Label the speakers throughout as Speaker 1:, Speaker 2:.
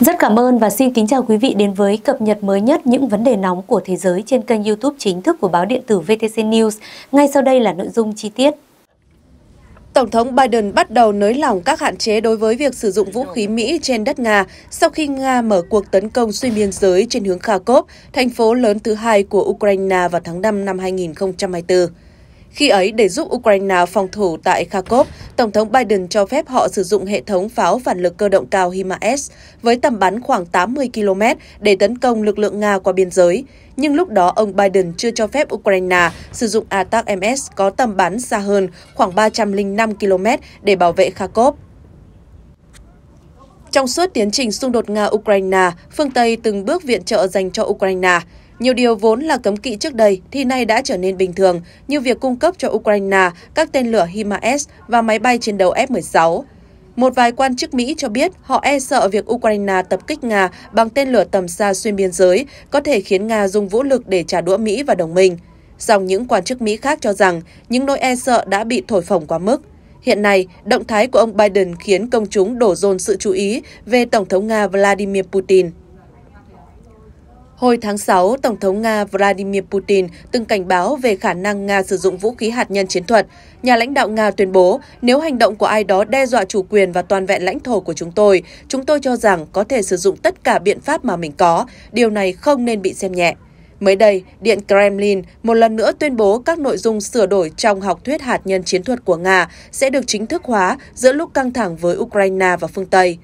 Speaker 1: Rất cảm ơn và xin kính chào quý vị đến với cập nhật mới nhất những vấn đề nóng của thế giới trên kênh YouTube chính thức của báo điện
Speaker 2: tử VTC News. Ngay sau đây là nội dung chi tiết. Tổng thống Biden bắt đầu nới lỏng các hạn chế đối với việc sử dụng vũ khí Mỹ trên đất Nga sau khi Nga mở cuộc tấn công xuyên biên giới trên hướng Kharkov, thành phố lớn thứ hai của Ukraine vào tháng 5 năm 2024. Khi ấy, để giúp Ukraine phòng thủ tại Kharkov, Tổng thống Biden cho phép họ sử dụng hệ thống pháo phản lực cơ động cao HIMARS với tầm bắn khoảng 80 km để tấn công lực lượng Nga qua biên giới. Nhưng lúc đó, ông Biden chưa cho phép Ukraine sử dụng ATAC-MS có tầm bắn xa hơn khoảng 305 km để bảo vệ Kharkov. Trong suốt tiến trình xung đột Nga-Ukraine, phương Tây từng bước viện trợ dành cho Ukraine. Nhiều điều vốn là cấm kỵ trước đây thì nay đã trở nên bình thường, như việc cung cấp cho Ukraine các tên lửa HIMARS và máy bay chiến đấu F-16. Một vài quan chức Mỹ cho biết họ e sợ việc Ukraine tập kích Nga bằng tên lửa tầm xa xuyên biên giới có thể khiến Nga dùng vũ lực để trả đũa Mỹ và đồng minh. Dòng những quan chức Mỹ khác cho rằng những nỗi e sợ đã bị thổi phồng quá mức. Hiện nay, động thái của ông Biden khiến công chúng đổ dồn sự chú ý về Tổng thống Nga Vladimir Putin. Hồi tháng 6, Tổng thống Nga Vladimir Putin từng cảnh báo về khả năng Nga sử dụng vũ khí hạt nhân chiến thuật. Nhà lãnh đạo Nga tuyên bố, nếu hành động của ai đó đe dọa chủ quyền và toàn vẹn lãnh thổ của chúng tôi, chúng tôi cho rằng có thể sử dụng tất cả biện pháp mà mình có. Điều này không nên bị xem nhẹ. Mới đây, Điện Kremlin một lần nữa tuyên bố các nội dung sửa đổi trong học thuyết hạt nhân chiến thuật của Nga sẽ được chính thức hóa giữa lúc căng thẳng với Ukraine và phương Tây.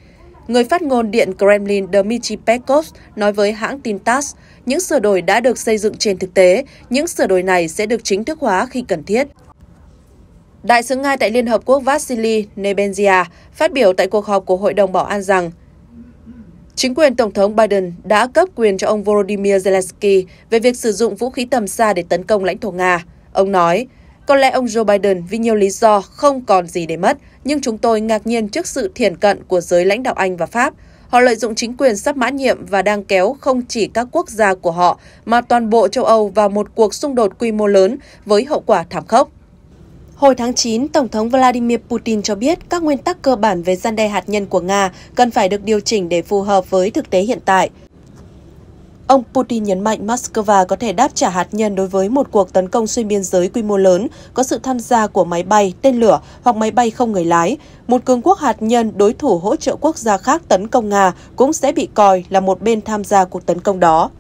Speaker 2: Người phát ngôn Điện Kremlin Dmitry Peskov nói với hãng tin TASS, những sửa đổi đã được xây dựng trên thực tế, những sửa đổi này sẽ được chính thức hóa khi cần thiết. Đại sứ Nga tại Liên Hợp Quốc Vasily Nebenzia phát biểu tại cuộc họp của Hội đồng Bảo an rằng Chính quyền Tổng thống Biden đã cấp quyền cho ông Volodymyr Zelensky về việc sử dụng vũ khí tầm xa để tấn công lãnh thổ Nga. Ông nói, có lẽ ông Joe Biden vì nhiều lý do không còn gì để mất, nhưng chúng tôi ngạc nhiên trước sự thiển cận của giới lãnh đạo Anh và Pháp. Họ lợi dụng chính quyền sắp mãn nhiệm và đang kéo không chỉ các quốc gia của họ mà toàn bộ châu Âu vào một cuộc xung đột quy mô lớn với hậu quả thảm khốc. Hồi tháng 9, Tổng thống Vladimir Putin cho biết các nguyên tắc cơ bản về gian đe hạt nhân của Nga cần phải được điều chỉnh để phù hợp với thực tế hiện tại. Ông Putin nhấn mạnh Moscow có thể đáp trả hạt nhân đối với một cuộc tấn công xuyên biên giới quy mô lớn, có sự tham gia của máy bay, tên lửa hoặc máy bay không người lái. Một cường quốc hạt nhân đối thủ hỗ trợ quốc gia khác tấn công Nga cũng sẽ bị coi là một bên tham gia cuộc tấn công đó.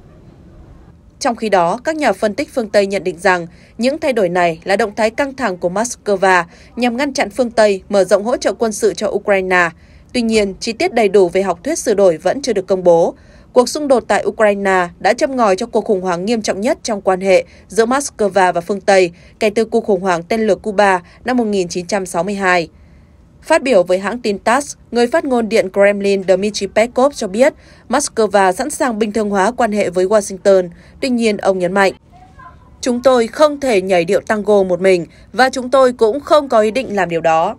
Speaker 2: Trong khi đó, các nhà phân tích phương Tây nhận định rằng những thay đổi này là động thái căng thẳng của Moscow nhằm ngăn chặn phương Tây mở rộng hỗ trợ quân sự cho Ukraine. Tuy nhiên, chi tiết đầy đủ về học thuyết sửa đổi vẫn chưa được công bố cuộc xung đột tại Ukraine đã châm ngòi cho cuộc khủng hoảng nghiêm trọng nhất trong quan hệ giữa Moscow và phương Tây kể từ cuộc khủng hoảng tên lửa Cuba năm 1962. Phát biểu với hãng tin TASS, người phát ngôn Điện Kremlin Dmitry Peskov cho biết Moscow sẵn sàng bình thường hóa quan hệ với Washington, tuy nhiên ông nhấn mạnh. Chúng tôi không thể nhảy điệu tango một mình và chúng tôi cũng không có ý định làm điều đó.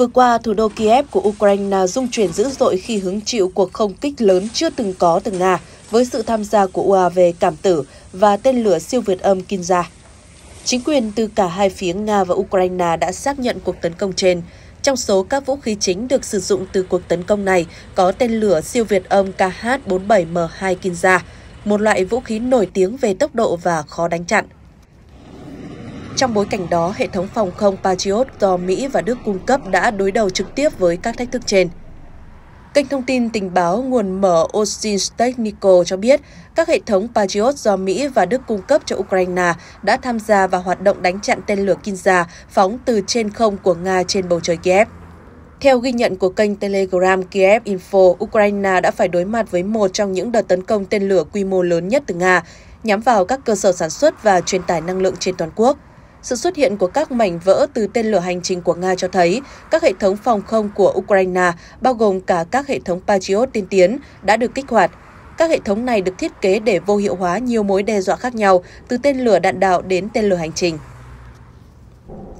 Speaker 2: Vừa qua, thủ đô Kiev của Ukraine rung chuyển dữ dội khi hứng chịu cuộc không kích lớn chưa từng có từ Nga với sự tham gia của UAV cảm tử và tên lửa siêu vượt âm Kinza. Chính quyền từ cả hai phía Nga và Ukraine đã xác nhận cuộc tấn công trên. Trong số các vũ khí chính được sử dụng từ cuộc tấn công này có tên lửa siêu việt âm KH-47M2 Kinza, một loại vũ khí nổi tiếng về tốc độ và khó đánh chặn. Trong bối cảnh đó, hệ thống phòng không Patriot do Mỹ và Đức cung cấp đã đối đầu trực tiếp với các thách thức trên. Kênh thông tin tình báo nguồn mở Osin Technical cho biết, các hệ thống Patriot do Mỹ và Đức cung cấp cho Ukraine đã tham gia vào hoạt động đánh chặn tên lửa Kinza phóng từ trên không của Nga trên bầu trời Kiev. Theo ghi nhận của kênh Telegram Kiev Info, Ukraine đã phải đối mặt với một trong những đợt tấn công tên lửa quy mô lớn nhất từ Nga, nhắm vào các cơ sở sản xuất và truyền tải năng lượng trên toàn quốc. Sự xuất hiện của các mảnh vỡ từ tên lửa hành trình của Nga cho thấy các hệ thống phòng không của Ukraine, bao gồm cả các hệ thống Patriot tiên tiến, đã được kích hoạt. Các hệ thống này được thiết kế để vô hiệu hóa nhiều mối đe dọa khác nhau, từ tên lửa đạn đạo đến tên lửa hành trình.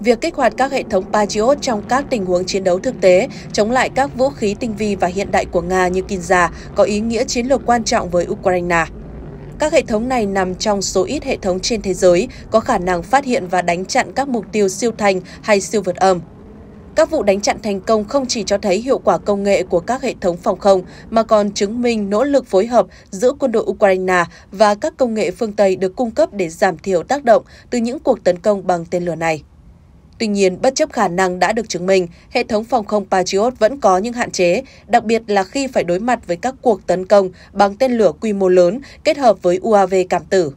Speaker 2: Việc kích hoạt các hệ thống Patriot trong các tình huống chiến đấu thực tế chống lại các vũ khí tinh vi và hiện đại của Nga như Kinza có ý nghĩa chiến lược quan trọng với Ukraine. Các hệ thống này nằm trong số ít hệ thống trên thế giới có khả năng phát hiện và đánh chặn các mục tiêu siêu thanh hay siêu vượt âm. Các vụ đánh chặn thành công không chỉ cho thấy hiệu quả công nghệ của các hệ thống phòng không mà còn chứng minh nỗ lực phối hợp giữa quân đội Ukraine và các công nghệ phương Tây được cung cấp để giảm thiểu tác động từ những cuộc tấn công bằng tên lửa này. Tuy nhiên, bất chấp khả năng đã được chứng minh, hệ thống phòng không Patriot vẫn có những hạn chế, đặc biệt là khi phải đối mặt với các cuộc tấn công bằng tên lửa quy mô lớn kết hợp với UAV cảm tử.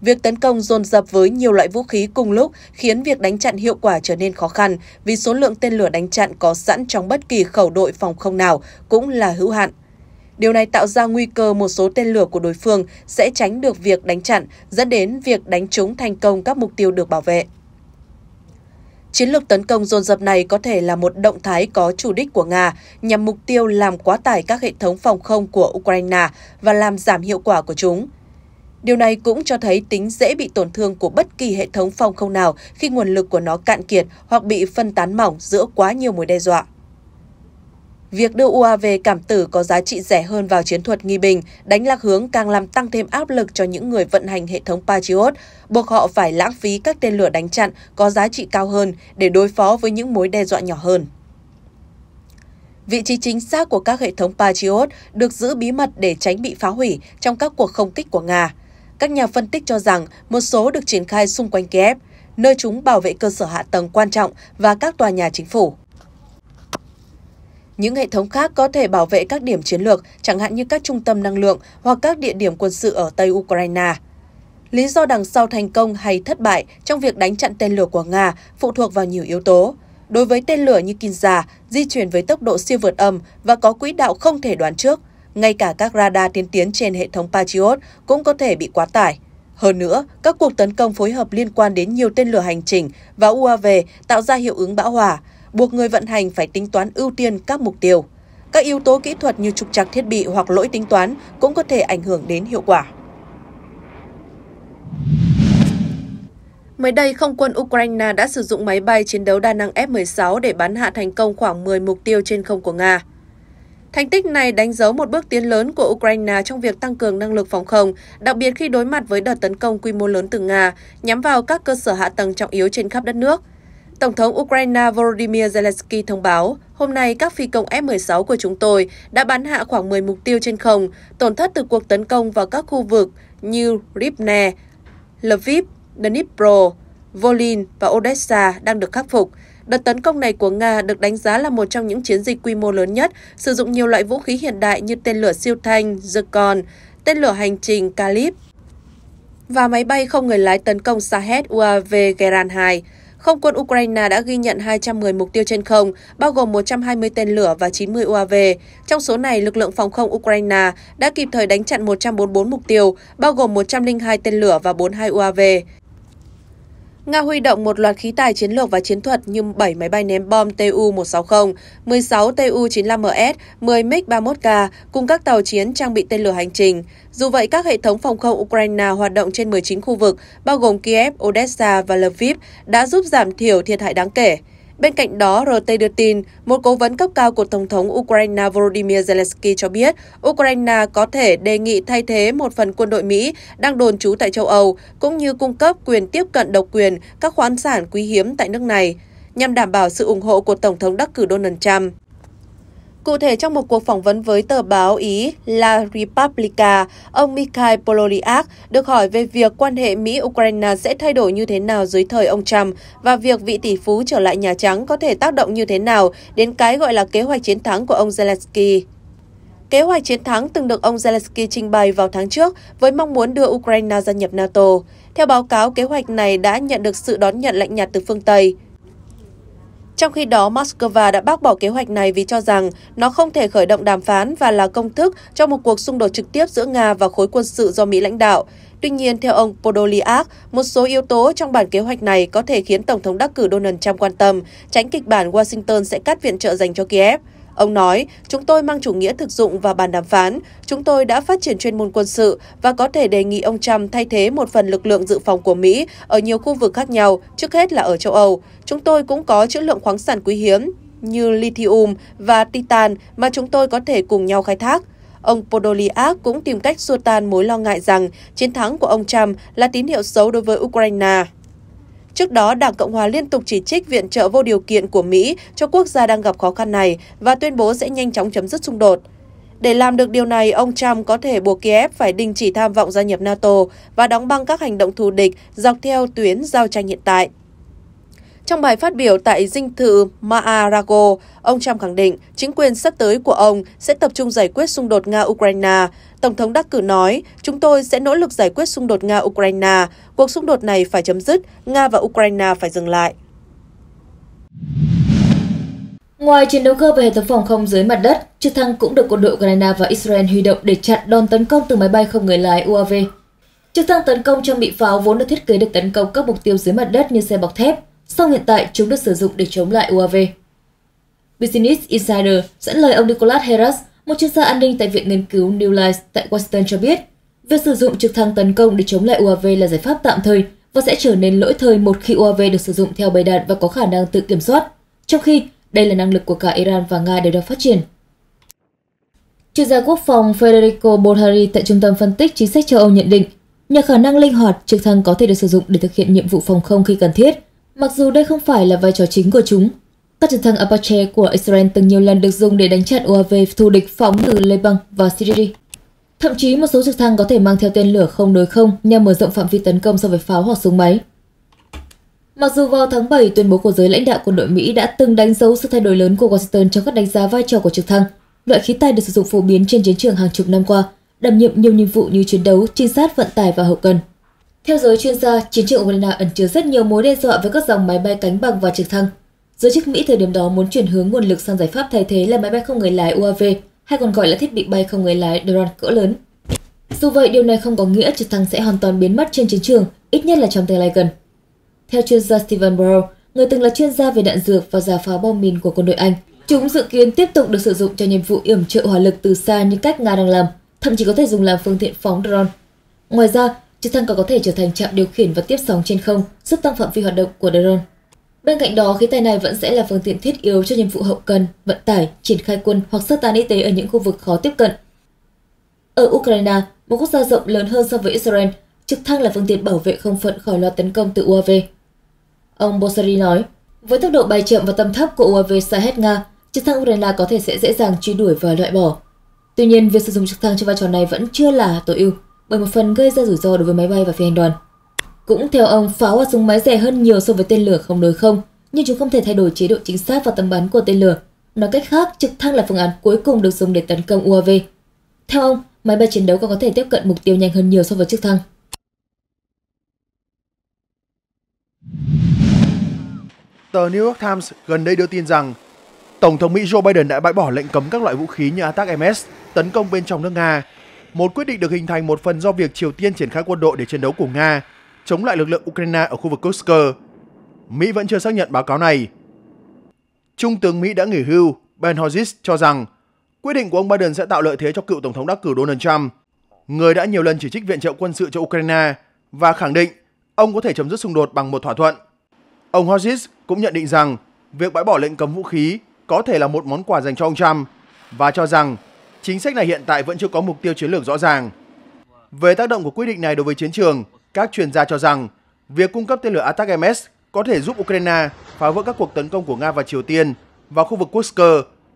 Speaker 2: Việc tấn công dồn dập với nhiều loại vũ khí cùng lúc khiến việc đánh chặn hiệu quả trở nên khó khăn vì số lượng tên lửa đánh chặn có sẵn trong bất kỳ khẩu đội phòng không nào cũng là hữu hạn. Điều này tạo ra nguy cơ một số tên lửa của đối phương sẽ tránh được việc đánh chặn, dẫn đến việc đánh trúng thành công các mục tiêu được bảo vệ. Chiến lược tấn công dồn dập này có thể là một động thái có chủ đích của Nga nhằm mục tiêu làm quá tải các hệ thống phòng không của Ukraine và làm giảm hiệu quả của chúng. Điều này cũng cho thấy tính dễ bị tổn thương của bất kỳ hệ thống phòng không nào khi nguồn lực của nó cạn kiệt hoặc bị phân tán mỏng giữa quá nhiều mối đe dọa. Việc đưa UAV cảm tử có giá trị rẻ hơn vào chiến thuật nghi bình, đánh lạc hướng càng làm tăng thêm áp lực cho những người vận hành hệ thống Patriot, buộc họ phải lãng phí các tên lửa đánh chặn có giá trị cao hơn để đối phó với những mối đe dọa nhỏ hơn. Vị trí chính xác của các hệ thống Patriot được giữ bí mật để tránh bị phá hủy trong các cuộc không kích của Nga. Các nhà phân tích cho rằng một số được triển khai xung quanh Kiev, nơi chúng bảo vệ cơ sở hạ tầng quan trọng và các tòa nhà chính phủ. Những hệ thống khác có thể bảo vệ các điểm chiến lược, chẳng hạn như các trung tâm năng lượng hoặc các địa điểm quân sự ở Tây Ukraine. Lý do đằng sau thành công hay thất bại trong việc đánh chặn tên lửa của Nga phụ thuộc vào nhiều yếu tố. Đối với tên lửa như Kinza, di chuyển với tốc độ siêu vượt âm và có quỹ đạo không thể đoán trước, ngay cả các radar tiên tiến trên hệ thống Patriot cũng có thể bị quá tải. Hơn nữa, các cuộc tấn công phối hợp liên quan đến nhiều tên lửa hành trình và UAV tạo ra hiệu ứng bão hòa, buộc người vận hành phải tính toán ưu tiên các mục tiêu. Các yếu tố kỹ thuật như trục trặc thiết bị hoặc lỗi tính toán cũng có thể ảnh hưởng đến hiệu quả. Mới đây, không quân Ukraine đã sử dụng máy bay chiến đấu đa năng F-16 để bắn hạ thành công khoảng 10 mục tiêu trên không của Nga. Thành tích này đánh dấu một bước tiến lớn của Ukraine trong việc tăng cường năng lực phòng không, đặc biệt khi đối mặt với đợt tấn công quy mô lớn từ Nga, nhắm vào các cơ sở hạ tầng trọng yếu trên khắp đất nước – Tổng thống Ukraine Volodymyr Zelensky thông báo, hôm nay các phi công F-16 của chúng tôi đã bắn hạ khoảng 10 mục tiêu trên không, tổn thất từ cuộc tấn công vào các khu vực như Rivne, Lviv, Dnipro, Volin và Odessa đang được khắc phục. Đợt tấn công này của Nga được đánh giá là một trong những chiến dịch quy mô lớn nhất, sử dụng nhiều loại vũ khí hiện đại như tên lửa siêu thanh Zircon, tên lửa hành trình Kalib và máy bay không người lái tấn công Shahed UAV Geran 2 không quân Ukraine đã ghi nhận 210 mục tiêu trên không, bao gồm 120 tên lửa và 90 UAV. Trong số này, lực lượng phòng không Ukraine đã kịp thời đánh chặn 144 mục tiêu, bao gồm 102 tên lửa và 42 UAV. Nga huy động một loạt khí tài chiến lược và chiến thuật như 7 máy bay ném bom Tu-160, 16 Tu-95MS, 10 MiG-31K cùng các tàu chiến trang bị tên lửa hành trình. Dù vậy, các hệ thống phòng không Ukraine hoạt động trên 19 khu vực, bao gồm Kiev, Odessa và Lviv, đã giúp giảm thiểu thiệt hại đáng kể. Bên cạnh đó, RT đưa tin, một cố vấn cấp cao của Tổng thống Ukraine Volodymyr Zelensky cho biết Ukraine có thể đề nghị thay thế một phần quân đội Mỹ đang đồn trú tại châu Âu, cũng như cung cấp quyền tiếp cận độc quyền các khoáng sản quý hiếm tại nước này, nhằm đảm bảo sự ủng hộ của Tổng thống đắc cử Donald Trump. Cụ thể, trong một cuộc phỏng vấn với tờ báo Ý La Repubblica, ông Mikhail Pololyak được hỏi về việc quan hệ Mỹ-Ukraine sẽ thay đổi như thế nào dưới thời ông Trump và việc vị tỷ phú trở lại Nhà Trắng có thể tác động như thế nào đến cái gọi là kế hoạch chiến thắng của ông Zelensky. Kế hoạch chiến thắng từng được ông Zelensky trình bày vào tháng trước với mong muốn đưa Ukraine gia nhập NATO. Theo báo cáo, kế hoạch này đã nhận được sự đón nhận lạnh nhạt từ phương Tây. Trong khi đó, Moscow đã bác bỏ kế hoạch này vì cho rằng nó không thể khởi động đàm phán và là công thức cho một cuộc xung đột trực tiếp giữa Nga và khối quân sự do Mỹ lãnh đạo. Tuy nhiên, theo ông Podolyak, một số yếu tố trong bản kế hoạch này có thể khiến Tổng thống đắc cử Donald Trump quan tâm, tránh kịch bản Washington sẽ cắt viện trợ dành cho Kiev. Ông nói, chúng tôi mang chủ nghĩa thực dụng vào bàn đàm phán, chúng tôi đã phát triển chuyên môn quân sự và có thể đề nghị ông Trump thay thế một phần lực lượng dự phòng của Mỹ ở nhiều khu vực khác nhau, trước hết là ở châu Âu. Chúng tôi cũng có trữ lượng khoáng sản quý hiếm như lithium và titan mà chúng tôi có thể cùng nhau khai thác. Ông Podolyak cũng tìm cách xua tan mối lo ngại rằng chiến thắng của ông Trump là tín hiệu xấu đối với Ukraine. Trước đó, Đảng Cộng hòa liên tục chỉ trích viện trợ vô điều kiện của Mỹ cho quốc gia đang gặp khó khăn này và tuyên bố sẽ nhanh chóng chấm dứt xung đột. Để làm được điều này, ông Trump có thể buộc Kiev phải đình chỉ tham vọng gia nhập NATO và đóng băng các hành động thù địch dọc theo tuyến giao tranh hiện tại. Trong bài phát biểu tại dinh thự Mar-a-Lago, ông Trump khẳng định chính quyền sắp tới của ông sẽ tập trung giải quyết xung đột Nga-Ukraine. Tổng thống đắc cử nói, chúng tôi sẽ nỗ lực giải quyết xung đột Nga-Ukraine. Cuộc xung đột này phải chấm dứt, Nga và Ukraine phải dừng lại.
Speaker 1: Ngoài chiến đấu cơ và hệ thống phòng không dưới mặt đất, trực thăng cũng được quân đội Ukraine và Israel huy động để chặn đòn tấn công từ máy bay không người lái UAV. Trực thăng tấn công trang bị pháo vốn được thiết kế để tấn công các mục tiêu dưới mặt đất như xe bọc thép, sau hiện tại chúng được sử dụng để chống lại UAV. Business Insider dẫn lời ông Nicolas Heras, một chuyên gia an ninh tại Viện Nghiên cứu New Life tại Washington cho biết, việc sử dụng trực thăng tấn công để chống lại UAV là giải pháp tạm thời và sẽ trở nên lỗi thời một khi UAV được sử dụng theo bầy đặt và có khả năng tự kiểm soát, trong khi đây là năng lực của cả Iran và Nga đều đang phát triển. Chuyên gia quốc phòng Federico Bolhari tại Trung tâm Phân tích Chính sách châu Âu nhận định, nhờ khả năng linh hoạt, trực thăng có thể được sử dụng để thực hiện nhiệm vụ phòng không khi cần thiết – Mặc dù đây không phải là vai trò chính của chúng, các trực thăng Apache của Israel từng nhiều lần được dùng để đánh chặn UAV thù địch phóng từ Lebanon và Syria. Thậm chí một số trực thăng có thể mang theo tên lửa không đối không nhằm mở rộng phạm vi tấn công so với pháo hoặc súng máy. Mặc dù vào tháng 7, tuyên bố của giới lãnh đạo quân đội Mỹ đã từng đánh dấu sự thay đổi lớn của Washington trong các đánh giá vai trò của trực thăng, loại khí tài được sử dụng phổ biến trên chiến trường hàng chục năm qua, đảm nhiệm nhiều nhiệm vụ như chiến đấu, trinh sát, vận tải và hậu cần. Theo giới chuyên gia, chiến trường Ukraine ẩn chứa rất nhiều mối đe dọa với các dòng máy bay cánh bằng và trực thăng. Giới chức Mỹ thời điểm đó muốn chuyển hướng nguồn lực sang giải pháp thay thế là máy bay không người lái UAV, hay còn gọi là thiết bị bay không người lái drone cỡ lớn. Dù vậy, điều này không có nghĩa trực thăng sẽ hoàn toàn biến mất trên chiến trường, ít nhất là trong tương lai gần. Theo chuyên gia Stephen Burrow, người từng là chuyên gia về đạn dược và giả phá bom mìn của quân đội Anh, chúng dự kiến tiếp tục được sử dụng cho nhiệm vụ yểm trợ hỏa lực từ xa như cách Nga đang làm, thậm chí có thể dùng làm phương tiện phóng drone. Ngoài ra, Trực thăng còn có thể trở thành trạm điều khiển và tiếp sóng trên không, giúp tăng phạm vi hoạt động của drone. Bên cạnh đó, khí tài này vẫn sẽ là phương tiện thiết yếu cho nhiệm vụ hậu cần, vận tải, triển khai quân hoặc sơ tán y tế ở những khu vực khó tiếp cận. Ở Ukraine, một quốc gia rộng lớn hơn so với Israel, trực thăng là phương tiện bảo vệ không phận khỏi loạt tấn công từ UAV. Ông Bosari nói, với tốc độ bay chậm và tầm thấp của UAV Sahed Nga, trực thăng Ukraine có thể sẽ dễ dàng truy đuổi và loại bỏ. Tuy nhiên, việc sử dụng trực thăng cho vai trò này vẫn chưa là tối ưu bởi một phần gây ra rủi ro đối với máy bay và phi hành đoàn. Cũng theo ông, pháo và súng máy rẻ hơn nhiều so với tên lửa không đối không, nhưng chúng không thể thay đổi chế độ chính xác và tầm bắn của tên lửa. Nói cách khác, trực thăng là phương án cuối cùng được dùng để tấn công UAV. Theo ông, máy bay chiến đấu còn có thể tiếp cận mục tiêu nhanh hơn nhiều so với trực thăng.
Speaker 3: Tờ New York Times gần đây đưa tin rằng Tổng thống Mỹ Joe Biden đã bãi bỏ lệnh cấm các loại vũ khí như ATAC-MS tấn công bên trong nước Nga một quyết định được hình thành một phần do việc Triều Tiên triển khai quân đội để chiến đấu cùng Nga, chống lại lực lượng Ukraine ở khu vực Kursk. Mỹ vẫn chưa xác nhận báo cáo này. Trung tướng Mỹ đã nghỉ hưu Ben Hodges cho rằng quyết định của ông Biden sẽ tạo lợi thế cho cựu tổng thống đắc cử Donald Trump, người đã nhiều lần chỉ trích viện trợ quân sự cho Ukraine và khẳng định ông có thể chấm dứt xung đột bằng một thỏa thuận. Ông Hodges cũng nhận định rằng việc bãi bỏ lệnh cấm vũ khí có thể là một món quà dành cho ông Trump và cho rằng chính sách này hiện tại vẫn chưa có mục tiêu chiến lược rõ ràng. Về tác động của quyết định này đối với chiến trường, các chuyên gia cho rằng việc cung cấp tên lửa Attack-MS có thể giúp Ukraine phá vỡ các cuộc tấn công của Nga và Triều Tiên vào khu vực Kursk,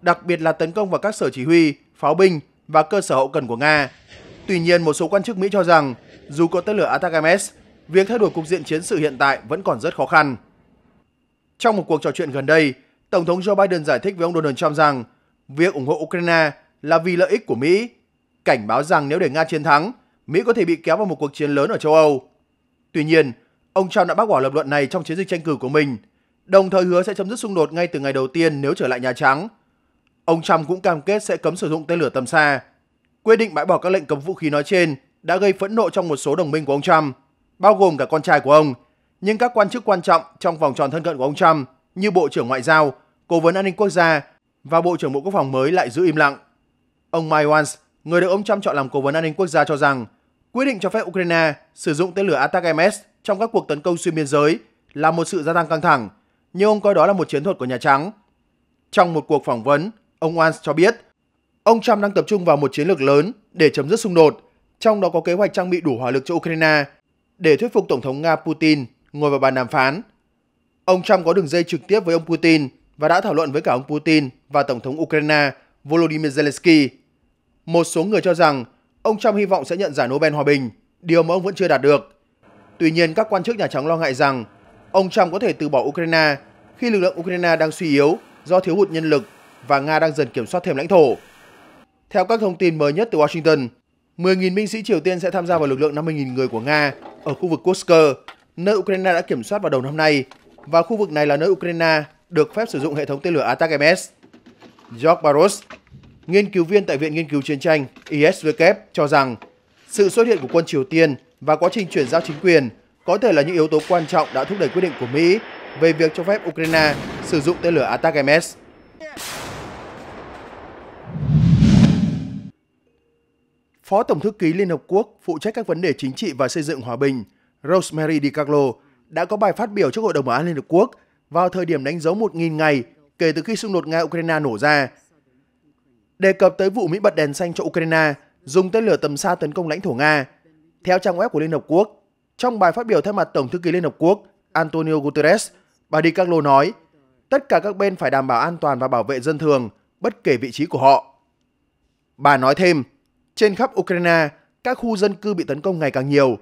Speaker 3: đặc biệt là tấn công vào các sở chỉ huy, pháo binh và cơ sở hậu cần của Nga. Tuy nhiên, một số quan chức Mỹ cho rằng dù có tên lửa Attack-MS, việc thay đổi cục diện chiến sự hiện tại vẫn còn rất khó khăn. Trong một cuộc trò chuyện gần đây, Tổng thống Joe Biden giải thích với ông Donald Trump rằng việc ủng hộ Ukraine là vì lợi ích của Mỹ, cảnh báo rằng nếu để Nga chiến thắng, Mỹ có thể bị kéo vào một cuộc chiến lớn ở châu Âu. Tuy nhiên, ông Trump đã bác bỏ lập luận này trong chiến dịch tranh cử của mình, đồng thời hứa sẽ chấm dứt xung đột ngay từ ngày đầu tiên nếu trở lại Nhà Trắng. Ông Trump cũng cam kết sẽ cấm sử dụng tên lửa tầm xa. Quyết định bãi bỏ các lệnh cấm vũ khí nói trên đã gây phẫn nộ trong một số đồng minh của ông Trump, bao gồm cả con trai của ông, nhưng các quan chức quan trọng trong vòng tròn thân cận của ông Trump như Bộ trưởng Ngoại giao, Cố vấn An ninh Quốc gia và Bộ trưởng Bộ Quốc phòng mới lại giữ im lặng. Ông Mike Wance, người được ông Trump chọn làm cố vấn an ninh quốc gia cho rằng quyết định cho phép Ukraine sử dụng tên lửa Attack MS trong các cuộc tấn công xuyên biên giới là một sự gia tăng căng thẳng, nhưng ông coi đó là một chiến thuật của Nhà Trắng. Trong một cuộc phỏng vấn, ông Wance cho biết ông Trump đang tập trung vào một chiến lược lớn để chấm dứt xung đột, trong đó có kế hoạch trang bị đủ hỏa lực cho Ukraine để thuyết phục Tổng thống Nga Putin ngồi vào bàn đàm phán. Ông Trump có đường dây trực tiếp với ông Putin và đã thảo luận với cả ông Putin và Tổng thống Ukraine Volodymyr Zelensky một số người cho rằng ông Trump hy vọng sẽ nhận giải Nobel Hòa Bình, điều mà ông vẫn chưa đạt được. Tuy nhiên, các quan chức Nhà Trắng lo ngại rằng ông Trump có thể từ bỏ Ukraine khi lực lượng Ukraine đang suy yếu do thiếu hụt nhân lực và Nga đang dần kiểm soát thêm lãnh thổ. Theo các thông tin mới nhất từ Washington, 10.000 binh sĩ Triều Tiên sẽ tham gia vào lực lượng 50.000 người của Nga ở khu vực Kursk, nơi Ukraine đã kiểm soát vào đầu năm nay, và khu vực này là nơi Ukraine được phép sử dụng hệ thống tên lửa Attack-MS. George Barros, Nghiên cứu viên tại Viện Nghiên cứu Chiến tranh ISW cho rằng sự xuất hiện của quân Triều Tiên và quá trình chuyển giao chính quyền có thể là những yếu tố quan trọng đã thúc đẩy quyết định của Mỹ về việc cho phép Ukraine sử dụng tên lửa attack Phó Tổng thư ký Liên Hợp Quốc phụ trách các vấn đề chính trị và xây dựng hòa bình Rosemary DiCarlo đã có bài phát biểu trước Hội đồng Bảo an Liên Hợp Quốc vào thời điểm đánh dấu 1.000 ngày kể từ khi xung đột Nga-Ukraine nổ ra Đề cập tới vụ Mỹ bật đèn xanh cho Ukraine dùng tên lửa tầm xa tấn công lãnh thổ Nga. Theo trang web của Liên Hợp Quốc, trong bài phát biểu thay mặt Tổng thư ký Liên Hợp Quốc Antonio Guterres, bà Di Carlo nói, tất cả các bên phải đảm bảo an toàn và bảo vệ dân thường, bất kể vị trí của họ. Bà nói thêm, trên khắp Ukraine, các khu dân cư bị tấn công ngày càng nhiều.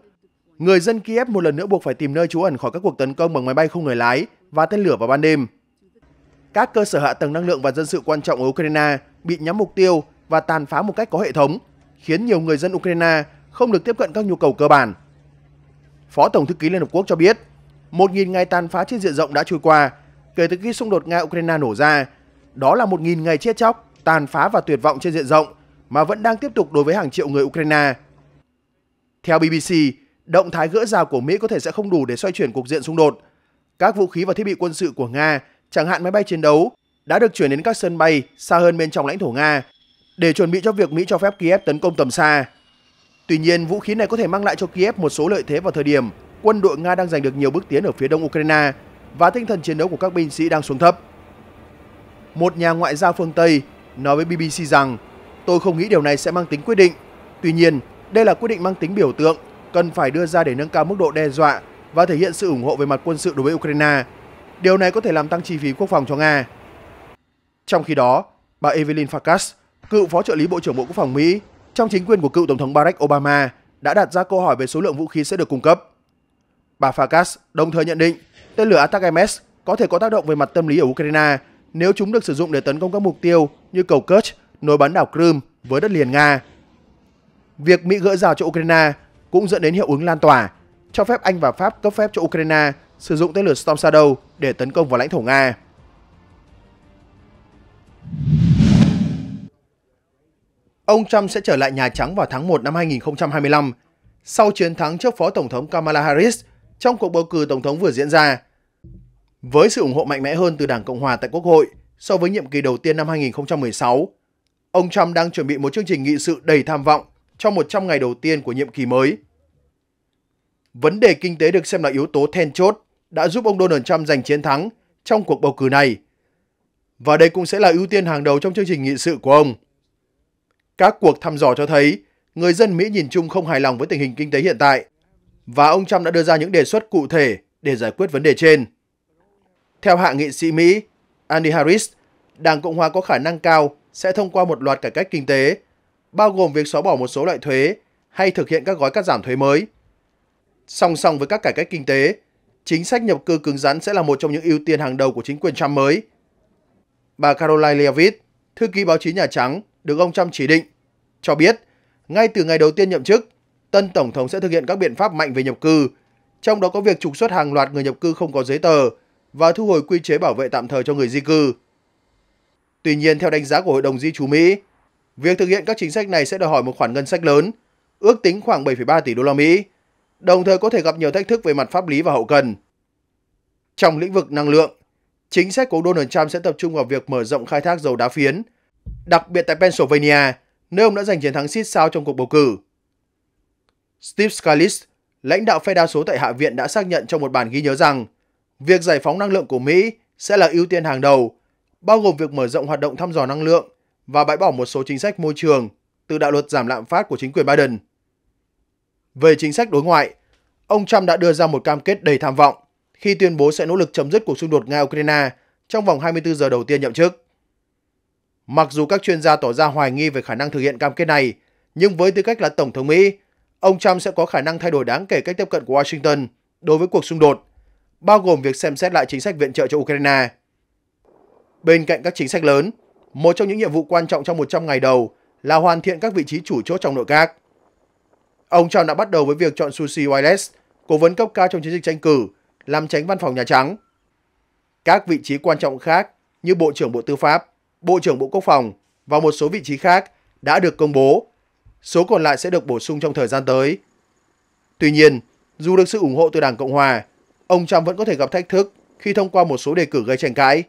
Speaker 3: Người dân Kiev một lần nữa buộc phải tìm nơi trú ẩn khỏi các cuộc tấn công bằng máy bay không người lái và tên lửa vào ban đêm. Các cơ sở hạ tầng năng lượng và dân sự quan trọng ở Ukraine bị nhắm mục tiêu và tàn phá một cách có hệ thống, khiến nhiều người dân Ukraine không được tiếp cận các nhu cầu cơ bản. Phó Tổng thư ký Liên Hợp Quốc cho biết, 1.000 ngày tàn phá trên diện rộng đã trôi qua kể từ khi xung đột Nga-Ukraine nổ ra. Đó là 1.000 ngày chết chóc, tàn phá và tuyệt vọng trên diện rộng mà vẫn đang tiếp tục đối với hàng triệu người Ukraine. Theo BBC, động thái gỡ rào của Mỹ có thể sẽ không đủ để xoay chuyển cục diện xung đột. Các vũ khí và thiết bị quân sự của Nga, chẳng hạn máy bay chiến đấu, đã được chuyển đến các sân bay xa hơn bên trong lãnh thổ Nga để chuẩn bị cho việc Mỹ cho phép Kiev tấn công tầm xa. Tuy nhiên, vũ khí này có thể mang lại cho Kiev một số lợi thế vào thời điểm quân đội Nga đang giành được nhiều bước tiến ở phía đông Ukraine và tinh thần chiến đấu của các binh sĩ đang xuống thấp. Một nhà ngoại giao phương Tây nói với BBC rằng Tôi không nghĩ điều này sẽ mang tính quyết định. Tuy nhiên, đây là quyết định mang tính biểu tượng, cần phải đưa ra để nâng cao mức độ đe dọa và thể hiện sự ủng hộ về mặt quân sự đối với Ukraine. Điều này có thể làm tăng chi phí quốc phòng cho Nga. Trong khi đó, bà Evelyn Farkas, cựu phó trợ lý Bộ trưởng Bộ Quốc phòng Mỹ trong chính quyền của cựu Tổng thống Barack Obama đã đặt ra câu hỏi về số lượng vũ khí sẽ được cung cấp. Bà Farkas đồng thời nhận định tên lửa Atacms có thể có tác động về mặt tâm lý ở Ukraine nếu chúng được sử dụng để tấn công các mục tiêu như cầu Kerch, nối bán đảo Crimea với đất liền Nga. Việc Mỹ gỡ rào cho Ukraine cũng dẫn đến hiệu ứng lan tỏa, cho phép Anh và Pháp cấp phép cho Ukraine sử dụng tên lửa Storm Shadow để tấn công vào lãnh thổ Nga. Ông Trump sẽ trở lại Nhà Trắng vào tháng 1 năm 2025 sau chiến thắng trước Phó Tổng thống Kamala Harris trong cuộc bầu cử Tổng thống vừa diễn ra. Với sự ủng hộ mạnh mẽ hơn từ Đảng Cộng Hòa tại Quốc hội so với nhiệm kỳ đầu tiên năm 2016, ông Trump đang chuẩn bị một chương trình nghị sự đầy tham vọng trong 100 ngày đầu tiên của nhiệm kỳ mới. Vấn đề kinh tế được xem là yếu tố then chốt đã giúp ông Donald Trump giành chiến thắng trong cuộc bầu cử này. Và đây cũng sẽ là ưu tiên hàng đầu trong chương trình nghị sự của ông. Các cuộc thăm dò cho thấy người dân Mỹ nhìn chung không hài lòng với tình hình kinh tế hiện tại và ông Trump đã đưa ra những đề xuất cụ thể để giải quyết vấn đề trên. Theo hạ nghị sĩ Mỹ Andy Harris, Đảng Cộng hòa có khả năng cao sẽ thông qua một loạt cải cách kinh tế, bao gồm việc xóa bỏ một số loại thuế hay thực hiện các gói cắt giảm thuế mới. Song song với các cải cách kinh tế, chính sách nhập cư cứng rắn sẽ là một trong những ưu tiên hàng đầu của chính quyền Trump mới. Bà Caroline Leavitt, thư ký báo chí Nhà Trắng, được ông Trump chỉ định, cho biết ngay từ ngày đầu tiên nhậm chức, tân Tổng thống sẽ thực hiện các biện pháp mạnh về nhập cư, trong đó có việc trục xuất hàng loạt người nhập cư không có giấy tờ và thu hồi quy chế bảo vệ tạm thời cho người di cư. Tuy nhiên, theo đánh giá của Hội đồng Di trú Mỹ, việc thực hiện các chính sách này sẽ đòi hỏi một khoản ngân sách lớn, ước tính khoảng 7,3 tỷ đô la Mỹ, đồng thời có thể gặp nhiều thách thức về mặt pháp lý và hậu cần. Trong lĩnh vực năng lượng, chính sách của Donald Trump sẽ tập trung vào việc mở rộng khai thác dầu đá phiến – đặc biệt tại Pennsylvania, nơi ông đã giành chiến thắng xít sao trong cuộc bầu cử. Steve Scalise, lãnh đạo phe đa số tại Hạ viện đã xác nhận trong một bản ghi nhớ rằng việc giải phóng năng lượng của Mỹ sẽ là ưu tiên hàng đầu, bao gồm việc mở rộng hoạt động thăm dò năng lượng và bãi bỏ một số chính sách môi trường từ đạo luật giảm lạm phát của chính quyền Biden. Về chính sách đối ngoại, ông Trump đã đưa ra một cam kết đầy tham vọng khi tuyên bố sẽ nỗ lực chấm dứt cuộc xung đột Nga-Ukraine trong vòng 24 giờ đầu tiên nhậm chức. Mặc dù các chuyên gia tỏ ra hoài nghi về khả năng thực hiện cam kết này, nhưng với tư cách là Tổng thống Mỹ, ông Trump sẽ có khả năng thay đổi đáng kể cách tiếp cận của Washington đối với cuộc xung đột, bao gồm việc xem xét lại chính sách viện trợ cho Ukraine. Bên cạnh các chính sách lớn, một trong những nhiệm vụ quan trọng trong 100 ngày đầu là hoàn thiện các vị trí chủ chốt trong nội các. Ông Trump đã bắt đầu với việc chọn Susie Wiles, cố vấn cấp cao trong chiến dịch tranh cử, làm tránh văn phòng Nhà Trắng. Các vị trí quan trọng khác như Bộ trưởng Bộ Tư pháp, Bộ trưởng Bộ Quốc phòng và một số vị trí khác đã được công bố. Số còn lại sẽ được bổ sung trong thời gian tới. Tuy nhiên, dù được sự ủng hộ từ Đảng Cộng Hòa, ông Trump vẫn có thể gặp thách thức khi thông qua một số đề cử gây tranh cãi.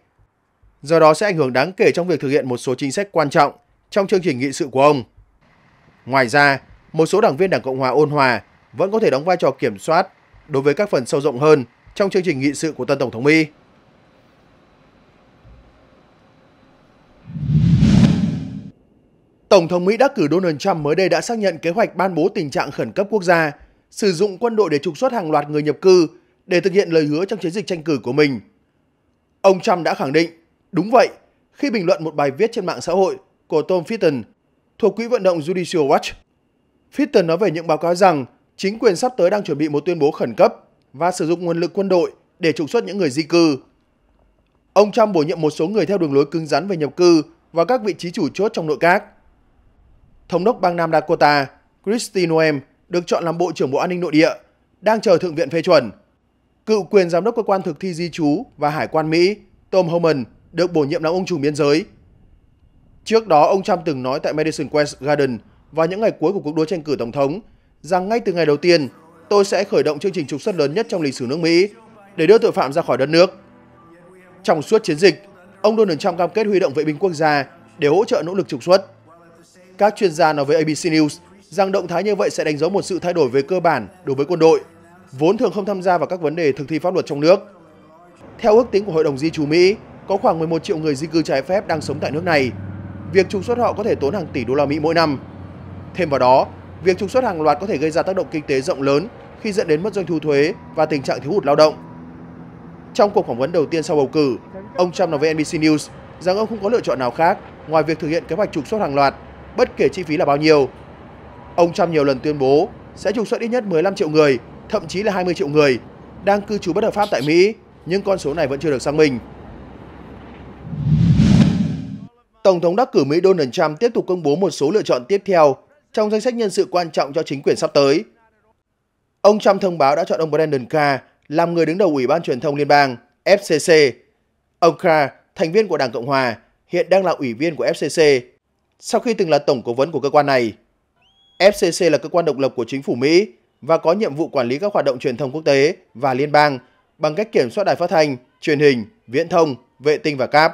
Speaker 3: Do đó sẽ ảnh hưởng đáng kể trong việc thực hiện một số chính sách quan trọng trong chương trình nghị sự của ông. Ngoài ra, một số đảng viên Đảng Cộng Hòa ôn hòa vẫn có thể đóng vai trò kiểm soát đối với các phần sâu rộng hơn trong chương trình nghị sự của tân Tổng thống Mỹ. Tổng thống Mỹ đắc cử Donald Trump mới đây đã xác nhận kế hoạch ban bố tình trạng khẩn cấp quốc gia, sử dụng quân đội để trục xuất hàng loạt người nhập cư để thực hiện lời hứa trong chiến dịch tranh cử của mình. Ông Trump đã khẳng định, đúng vậy, khi bình luận một bài viết trên mạng xã hội của Tom Fitton thuộc quỹ vận động Judicial Watch. Fitton nói về những báo cáo rằng chính quyền sắp tới đang chuẩn bị một tuyên bố khẩn cấp và sử dụng nguồn lực quân đội để trục xuất những người di cư. Ông Trump bổ nhiệm một số người theo đường lối cứng rắn về nhập cư và các vị trí chủ chốt trong nội các thống đốc bang Nam Dakota Kristi Noem được chọn làm Bộ trưởng Bộ An ninh Nội địa, đang chờ Thượng viện phê chuẩn. Cựu quyền giám đốc cơ quan thực thi di trú và hải quan Mỹ Tom Homan được bổ nhiệm làm ông chủ biên giới. Trước đó, ông Trump từng nói tại Madison West Garden vào những ngày cuối của cuộc đua tranh cử tổng thống rằng ngay từ ngày đầu tiên, tôi sẽ khởi động chương trình trục xuất lớn nhất trong lịch sử nước Mỹ để đưa tội phạm ra khỏi đất nước. Trong suốt chiến dịch, ông Donald Trump cam kết huy động vệ binh quốc gia để hỗ trợ nỗ lực trục xuất. Các chuyên gia nói với ABC News rằng động thái như vậy sẽ đánh dấu một sự thay đổi về cơ bản đối với quân đội, vốn thường không tham gia vào các vấn đề thực thi pháp luật trong nước. Theo ước tính của Hội đồng Di trú Mỹ, có khoảng 11 triệu người di cư trái phép đang sống tại nước này. Việc trục xuất họ có thể tốn hàng tỷ đô la Mỹ mỗi năm. Thêm vào đó, việc trục xuất hàng loạt có thể gây ra tác động kinh tế rộng lớn khi dẫn đến mất doanh thu thuế và tình trạng thiếu hụt lao động. Trong cuộc phỏng vấn đầu tiên sau bầu cử, ông Trump nói với NBC News rằng ông không có lựa chọn nào khác ngoài việc thực hiện kế hoạch trục xuất hàng loạt bất kể chi phí là bao nhiêu. Ông Trump nhiều lần tuyên bố sẽ trục xuất ít nhất 15 triệu người, thậm chí là 20 triệu người đang cư trú bất hợp pháp tại Mỹ, nhưng con số này vẫn chưa được xác minh. Tổng thống đắc cử Mỹ Donald Trump tiếp tục công bố một số lựa chọn tiếp theo trong danh sách nhân sự quan trọng cho chính quyền sắp tới. Ông Trump thông báo đã chọn ông Brandon Carr làm người đứng đầu Ủy ban Truyền thông Liên bang FCC. Ông Carr, thành viên của Đảng Cộng Hòa, hiện đang là ủy viên của FCC sau khi từng là tổng cố vấn của cơ quan này. FCC là cơ quan độc lập của chính phủ Mỹ và có nhiệm vụ quản lý các hoạt động truyền thông quốc tế và liên bang bằng cách kiểm soát đài phát thanh, truyền hình, viễn thông, vệ tinh và cáp.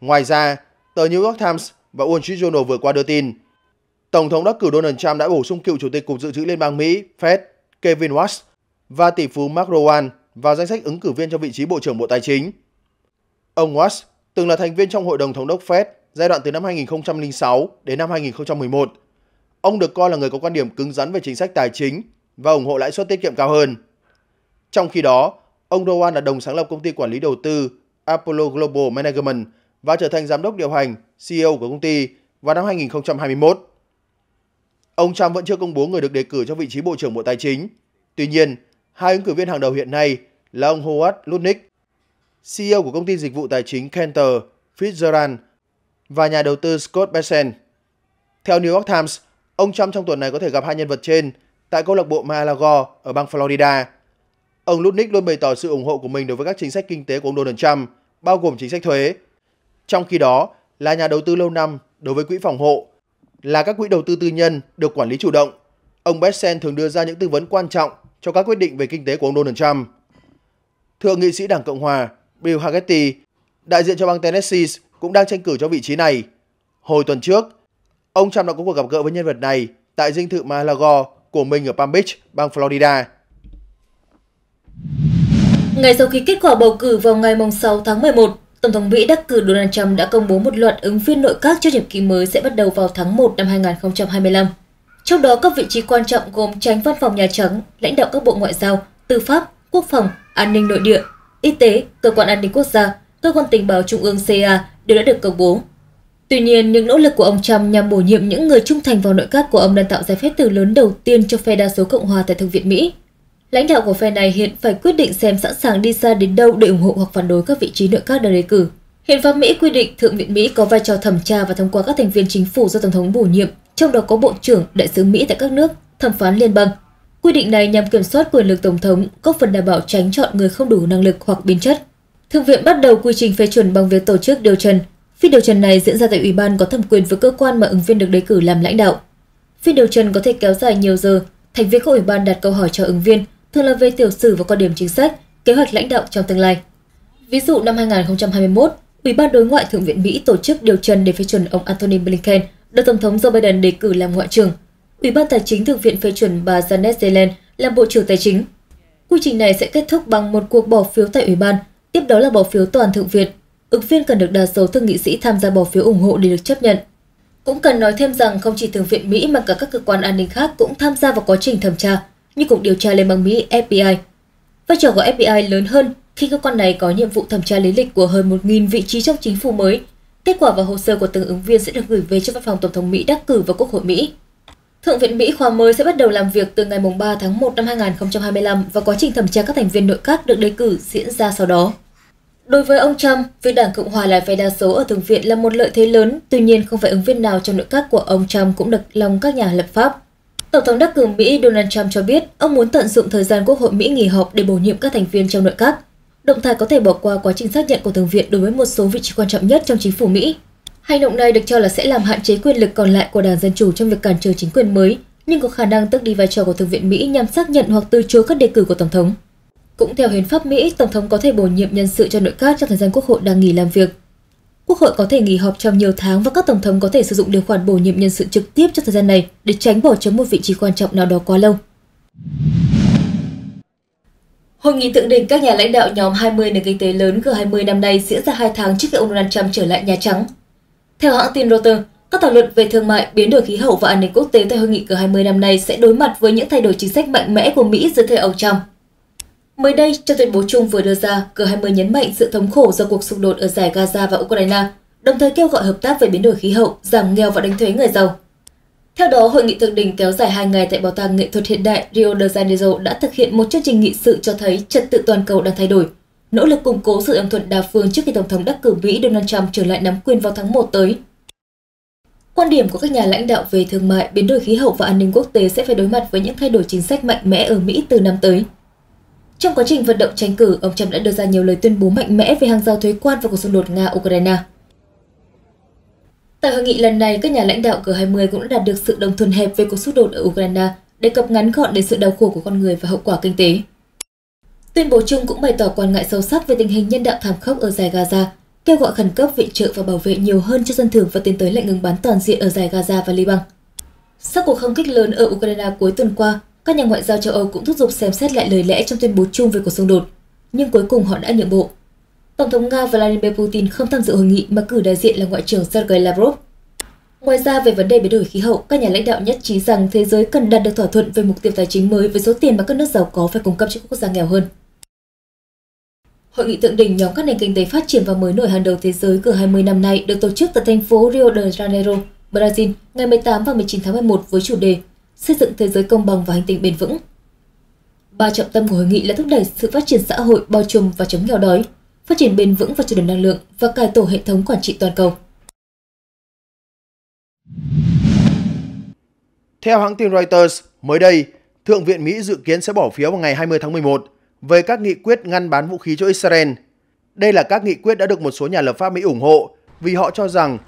Speaker 3: Ngoài ra, tờ New York Times và Wall Street Journal vừa qua đưa tin, Tổng thống đắc cử Donald Trump đã bổ sung cựu Chủ tịch Cục Dự trữ Liên bang Mỹ Fed Kevin Watts và tỷ phú Mark Rowan vào danh sách ứng cử viên cho vị trí Bộ trưởng Bộ Tài chính. Ông Watts từng là thành viên trong Hội đồng Thống đốc Fed giai đoạn từ năm 2006 đến năm 2011. Ông được coi là người có quan điểm cứng rắn về chính sách tài chính và ủng hộ lãi suất tiết kiệm cao hơn. Trong khi đó, ông Doan là đồng sáng lập công ty quản lý đầu tư Apollo Global Management và trở thành giám đốc điều hành CEO của công ty vào năm 2021. Ông Trump vẫn chưa công bố người được đề cử cho vị trí Bộ trưởng Bộ Tài chính. Tuy nhiên, hai ứng cử viên hàng đầu hiện nay là ông Howard Lutnick, CEO của công ty dịch vụ tài chính Cantor Fitzgerald và nhà đầu tư Scott Bessent. Theo New York Times, ông Trump trong tuần này có thể gặp hai nhân vật trên tại câu lạc bộ Mar-a-Lago ở bang Florida. Ông Lutnick luôn bày tỏ sự ủng hộ của mình đối với các chính sách kinh tế của ông Donald Trump, bao gồm chính sách thuế. Trong khi đó, là nhà đầu tư lâu năm đối với quỹ phòng hộ, là các quỹ đầu tư tư nhân được quản lý chủ động, ông Bessent thường đưa ra những tư vấn quan trọng cho các quyết định về kinh tế của ông Donald Trump. Thượng nghị sĩ Đảng Cộng Hòa Bill Hagerty, đại diện cho bang Tennessee, cũng đang tranh cử cho vị trí này. Hồi tuần trước, ông Trump đã có cuộc gặp gỡ với nhân vật này tại dinh thự mar của mình ở Palm Beach, bang Florida.
Speaker 1: Ngay sau khi kết quả bầu cử vào ngày 6 tháng 11, Tổng thống Mỹ đắc cử Donald Trump đã công bố một loạt ứng viên nội các cho nhiệm kỳ mới sẽ bắt đầu vào tháng 1 năm 2025. Trong đó các vị trí quan trọng gồm tránh văn phòng Nhà Trắng, lãnh đạo các bộ ngoại giao, tư pháp, quốc phòng, an ninh nội địa, y tế, cơ quan an ninh quốc gia, cơ quan tình báo trung ương CIA đều đã được công bố. Tuy nhiên, những nỗ lực của ông Trump nhằm bổ nhiệm những người trung thành vào nội các của ông đang tạo ra phép từ lớn đầu tiên cho phe đa số Cộng hòa tại Thượng viện Mỹ. Lãnh đạo của phe này hiện phải quyết định xem sẵn sàng đi xa đến đâu để ủng hộ hoặc phản đối các vị trí nội các đã đề cử. Hiện pháp Mỹ quy định Thượng viện Mỹ có vai trò thẩm tra và thông qua các thành viên chính phủ do Tổng thống bổ nhiệm, trong đó có Bộ trưởng, Đại sứ Mỹ tại các nước, thẩm phán liên bang. Quy định này nhằm kiểm soát quyền lực Tổng thống, góp phần đảm bảo tránh chọn người không đủ năng lực hoặc biến chất. Thượng viện bắt đầu quy trình phê chuẩn bằng việc tổ chức điều trần. Phiên điều trần này diễn ra tại ủy ban có thẩm quyền với cơ quan mà ứng viên được đề cử làm lãnh đạo. Phiên điều trần có thể kéo dài nhiều giờ, thành viên của ủy ban đặt câu hỏi cho ứng viên, thường là về tiểu sử và quan điểm chính sách, kế hoạch lãnh đạo trong tương lai. Ví dụ năm 2021, Ủy ban đối ngoại Thượng viện Mỹ tổ chức điều trần để phê chuẩn ông Antony Blinken, được Tổng thống Joe Biden đề cử làm ngoại trưởng. Ủy ban Tài chính Thượng viện phê chuẩn bà Janet Yellen làm Bộ trưởng Tài chính. Quy trình này sẽ kết thúc bằng một cuộc bỏ phiếu tại Ủy ban – Tiếp đó là bỏ phiếu toàn thượng viện. Ứng viên cần được đa số thượng nghị sĩ tham gia bỏ phiếu ủng hộ để được chấp nhận. Cũng cần nói thêm rằng không chỉ Thượng viện Mỹ mà cả các cơ quan an ninh khác cũng tham gia vào quá trình thẩm tra, như Cục Điều tra Liên bang Mỹ FBI. Vai trò của FBI lớn hơn khi cơ quan này có nhiệm vụ thẩm tra lý lịch của hơn 1.000 vị trí trong chính phủ mới. Kết quả và hồ sơ của từng ứng viên sẽ được gửi về cho Văn phòng Tổng thống Mỹ đắc cử và Quốc hội Mỹ. Thượng viện Mỹ khóa mới sẽ bắt đầu làm việc từ ngày 3 tháng 1 năm 2025 và quá trình thẩm tra các thành viên nội các được đề cử diễn ra sau đó. Đối với ông Trump, việc Đảng Cộng Hòa lại phe đa số ở Thượng viện là một lợi thế lớn, tuy nhiên không phải ứng viên nào trong nội các của ông Trump cũng được lòng các nhà lập pháp. Tổng thống đắc cử Mỹ Donald Trump cho biết ông muốn tận dụng thời gian Quốc hội Mỹ nghỉ họp để bổ nhiệm các thành viên trong nội các. Động thái có thể bỏ qua quá trình xác nhận của Thượng viện đối với một số vị trí quan trọng nhất trong chính phủ Mỹ. Hành động này được cho là sẽ làm hạn chế quyền lực còn lại của Đảng Dân Chủ trong việc cản trở chính quyền mới, nhưng có khả năng tước đi vai trò của Thượng viện Mỹ nhằm xác nhận hoặc từ chối các đề cử của Tổng thống. Cũng theo hiến pháp Mỹ, Tổng thống có thể bổ nhiệm nhân sự cho nội các trong thời gian Quốc hội đang nghỉ làm việc. Quốc hội có thể nghỉ họp trong nhiều tháng và các tổng thống có thể sử dụng điều khoản bổ nhiệm nhân sự trực tiếp trong thời gian này để tránh bỏ trống một vị trí quan trọng nào đó quá lâu. Hội nghị thượng đỉnh các nhà lãnh đạo nhóm 20 nền kinh tế lớn G20 năm nay diễn ra 2 tháng trước khi ông Donald Trump trở lại Nhà Trắng. Theo hãng tin Reuters, các thảo luận về thương mại, biến đổi khí hậu và an ninh quốc tế tại hội nghị G20 năm nay sẽ đối mặt với những thay đổi chính sách mạnh mẽ của Mỹ dưới thời ông Trump. Mới đây, trong tuyên bố chung vừa đưa ra, G20 nhấn mạnh sự thống khổ do cuộc xung đột ở giải Gaza và Ukraine, đồng thời kêu gọi hợp tác về biến đổi khí hậu, giảm nghèo và đánh thuế người giàu. Theo đó, hội nghị thượng đỉnh kéo dài 2 ngày tại Bảo tàng Nghệ thuật hiện đại Rio de Janeiro đã thực hiện một chương trình nghị sự cho thấy trật tự toàn cầu đang thay đổi, nỗ lực củng cố sự đồng thuận đa phương trước khi Tổng thống đắc cử Mỹ Donald Trump trở lại nắm quyền vào tháng 1 tới. Quan điểm của các nhà lãnh đạo về thương mại, biến đổi khí hậu và an ninh quốc tế sẽ phải đối mặt với những thay đổi chính sách mạnh mẽ ở Mỹ từ năm tới. Trong quá trình vận động tranh cử, ông Trump đã đưa ra nhiều lời tuyên bố mạnh mẽ về hàng rào thuế quan và cuộc xung đột Nga-Ukraine. Tại hội nghị lần này, các nhà lãnh đạo G20 cũng đã đạt được sự đồng thuận hẹp về cuộc xung đột ở Ukraine, đề cập ngắn gọn đến sự đau khổ của con người và hậu quả kinh tế. Tuyên bố chung cũng bày tỏ quan ngại sâu sắc về tình hình nhân đạo thảm khốc ở giải Gaza, kêu gọi khẩn cấp viện trợ và bảo vệ nhiều hơn cho dân thường và tiến tới lệnh ngừng bắn toàn diện ở giải Gaza và Liban. Sau cuộc không kích lớn ở Ukraine cuối tuần qua, các nhà ngoại giao châu Âu cũng thúc giục xem xét lại lời lẽ trong tuyên bố chung về cuộc xung đột, nhưng cuối cùng họ đã nhượng bộ. Tổng thống Nga Vladimir Putin không tham dự hội nghị mà cử đại diện là Ngoại trưởng Sergei Lavrov. Ngoài ra, về vấn đề biến đổi khí hậu, các nhà lãnh đạo nhất trí rằng thế giới cần đạt được thỏa thuận về mục tiêu tài chính mới với số tiền mà các nước giàu có phải cung cấp cho các quốc gia nghèo hơn. Hội nghị thượng đỉnh nhóm các nền kinh tế phát triển và mới nổi hàng đầu thế giới G20 năm nay được tổ chức tại thành phố Rio de Janeiro, Brazil ngày 18 và 19 tháng 11 với chủ đề xây dựng thế giới công bằng và hành tinh bền vững. Ba trọng tâm của hội nghị là thúc đẩy sự phát triển xã hội bao trùm và chống nghèo đói, phát triển bền vững và chuyển đổi năng lượng và cải tổ hệ thống quản trị toàn cầu.
Speaker 3: Theo hãng tin Reuters, mới đây, Thượng viện Mỹ dự kiến sẽ bỏ phiếu vào ngày 20 tháng 11 về các nghị quyết ngăn bán vũ khí cho Israel. Đây là các nghị quyết đã được một số nhà lập pháp Mỹ ủng hộ vì họ cho rằng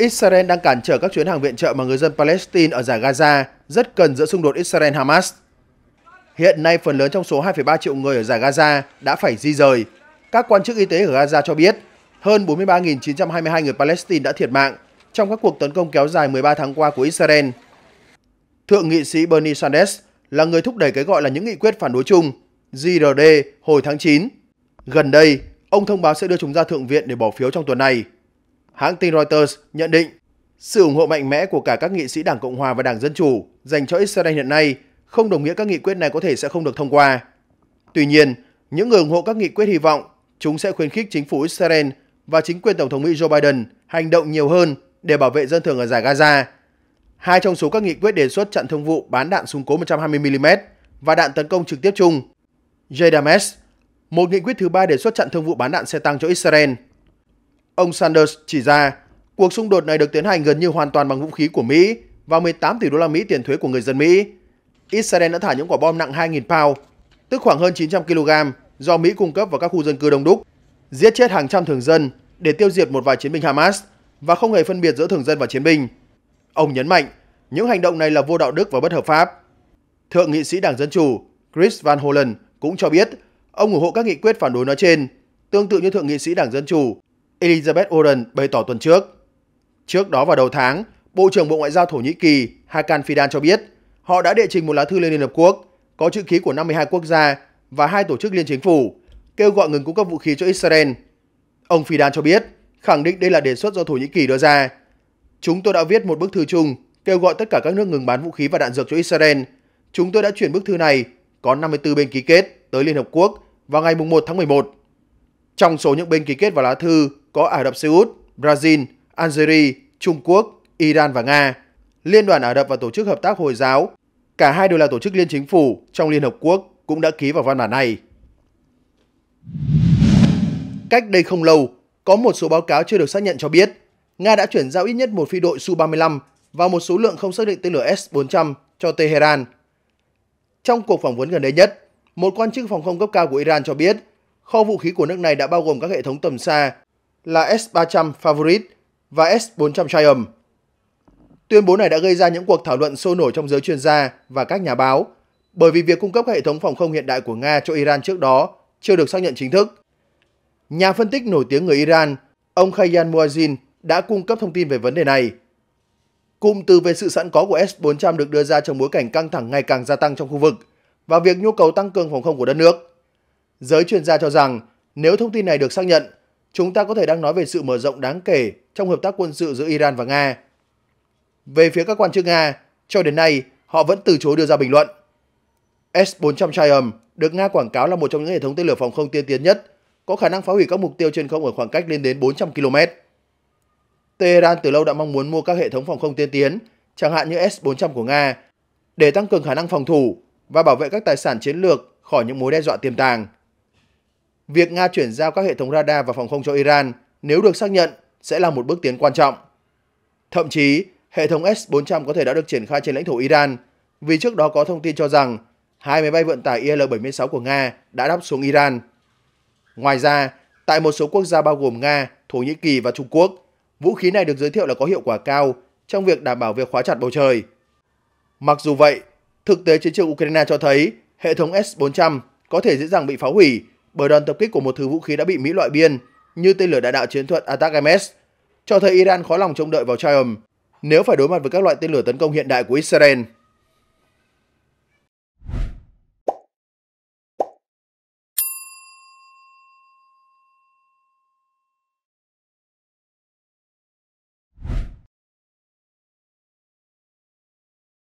Speaker 3: Israel đang cản trở các chuyến hàng viện trợ mà người dân Palestine ở giải Gaza rất cần giữa xung đột Israel-Hamas. Hiện nay, phần lớn trong số 2,3 triệu người ở giải Gaza đã phải di rời. Các quan chức y tế ở Gaza cho biết, hơn 43.922 người Palestine đã thiệt mạng trong các cuộc tấn công kéo dài 13 tháng qua của Israel. Thượng nghị sĩ Bernie Sanders là người thúc đẩy cái gọi là những nghị quyết phản đối chung, GRD, hồi tháng 9. Gần đây, ông thông báo sẽ đưa chúng ra Thượng viện để bỏ phiếu trong tuần này hãng tin Reuters nhận định sự ủng hộ mạnh mẽ của cả các nghị sĩ Đảng Cộng Hòa và Đảng Dân Chủ dành cho Israel hiện nay không đồng nghĩa các nghị quyết này có thể sẽ không được thông qua. Tuy nhiên, những người ủng hộ các nghị quyết hy vọng chúng sẽ khuyến khích chính phủ Israel và chính quyền Tổng thống Mỹ Joe Biden hành động nhiều hơn để bảo vệ dân thường ở giải Gaza. Hai trong số các nghị quyết đề xuất chặn thương vụ bán đạn súng cối 120mm và đạn tấn công trực tiếp chung. JDAMS, một nghị quyết thứ ba đề xuất chặn thương vụ bán đạn xe tăng cho Israel – Ông Sanders chỉ ra, cuộc xung đột này được tiến hành gần như hoàn toàn bằng vũ khí của Mỹ và 18 tỷ đô la Mỹ tiền thuế của người dân Mỹ. Israel đã thả những quả bom nặng 2.000 pound, tức khoảng hơn 900 kg, do Mỹ cung cấp vào các khu dân cư đông đúc, giết chết hàng trăm thường dân để tiêu diệt một vài chiến binh Hamas và không hề phân biệt giữa thường dân và chiến binh. Ông nhấn mạnh, những hành động này là vô đạo đức và bất hợp pháp. Thượng nghị sĩ Đảng Dân Chủ Chris Van Hollen cũng cho biết ông ủng hộ các nghị quyết phản đối nói trên, tương tự như Thượng nghị sĩ Đảng Dân Chủ Elizabeth Warren bày tỏ tuần trước. Trước đó vào đầu tháng, Bộ trưởng Bộ Ngoại giao Thổ Nhĩ Kỳ Hakan Fidan cho biết họ đã đệ trình một lá thư lên Liên Hợp Quốc có chữ ký của 52 quốc gia và hai tổ chức liên chính phủ kêu gọi ngừng cung cấp vũ khí cho Israel. Ông Fidan cho biết khẳng định đây là đề xuất do Thổ Nhĩ Kỳ đưa ra. Chúng tôi đã viết một bức thư chung kêu gọi tất cả các nước ngừng bán vũ khí và đạn dược cho Israel. Chúng tôi đã chuyển bức thư này có 54 bên ký kết tới Liên Hợp Quốc vào ngày 1 tháng 11. Trong số những bên ký kết vào lá thư có Ả Rập Xê Út, Brazil, Algeria, Trung Quốc, Iran và Nga. Liên đoàn Ả Rập và Tổ chức Hợp tác Hồi giáo, cả hai đều là tổ chức liên chính phủ trong Liên Hợp Quốc cũng đã ký vào văn bản này. Cách đây không lâu, có một số báo cáo chưa được xác nhận cho biết Nga đã chuyển giao ít nhất một phi đội Su-35 và một số lượng không xác định tên lửa S-400 cho Tehran. Trong cuộc phỏng vấn gần đây nhất, một quan chức phòng không cấp cao của Iran cho biết kho vũ khí của nước này đã bao gồm các hệ thống tầm xa là S300 Favorite và S400 Triumph. Tuyên bố này đã gây ra những cuộc thảo luận sôi nổi trong giới chuyên gia và các nhà báo, bởi vì việc cung cấp hệ thống phòng không hiện đại của Nga cho Iran trước đó chưa được xác nhận chính thức. Nhà phân tích nổi tiếng người Iran, ông Khayyam Muazzin đã cung cấp thông tin về vấn đề này. Cụm từ về sự sẵn có của S-400 được đưa ra trong bối cảnh căng thẳng ngày càng gia tăng trong khu vực và việc nhu cầu tăng cường phòng không của đất nước. Giới chuyên gia cho rằng nếu thông tin này được xác nhận chúng ta có thể đang nói về sự mở rộng đáng kể trong hợp tác quân sự giữa Iran và Nga. Về phía các quan chức Nga, cho đến nay họ vẫn từ chối đưa ra bình luận. S-400 Triumph được Nga quảng cáo là một trong những hệ thống tên lửa phòng không tiên tiến nhất, có khả năng phá hủy các mục tiêu trên không ở khoảng cách lên đến 400 km. Tehran từ lâu đã mong muốn mua các hệ thống phòng không tiên tiến, chẳng hạn như S-400 của Nga, để tăng cường khả năng phòng thủ và bảo vệ các tài sản chiến lược khỏi những mối đe dọa tiềm tàng việc Nga chuyển giao các hệ thống radar và phòng không cho Iran nếu được xác nhận sẽ là một bước tiến quan trọng. Thậm chí, hệ thống S-400 có thể đã được triển khai trên lãnh thổ Iran vì trước đó có thông tin cho rằng hai máy bay vận tải IL-76 của Nga đã đáp xuống Iran. Ngoài ra, tại một số quốc gia bao gồm Nga, Thổ Nhĩ Kỳ và Trung Quốc, vũ khí này được giới thiệu là có hiệu quả cao trong việc đảm bảo việc khóa chặt bầu trời. Mặc dù vậy, thực tế chiến trường Ukraine cho thấy hệ thống S-400 có thể dễ dàng bị phá hủy bởi đòn tập kích của một thứ vũ khí đã bị Mỹ loại biên như tên lửa đạn đạo chiến thuật Atak cho thấy Iran khó lòng trông đợi vào Triumph nếu phải đối mặt với các loại tên lửa tấn công hiện đại của Israel.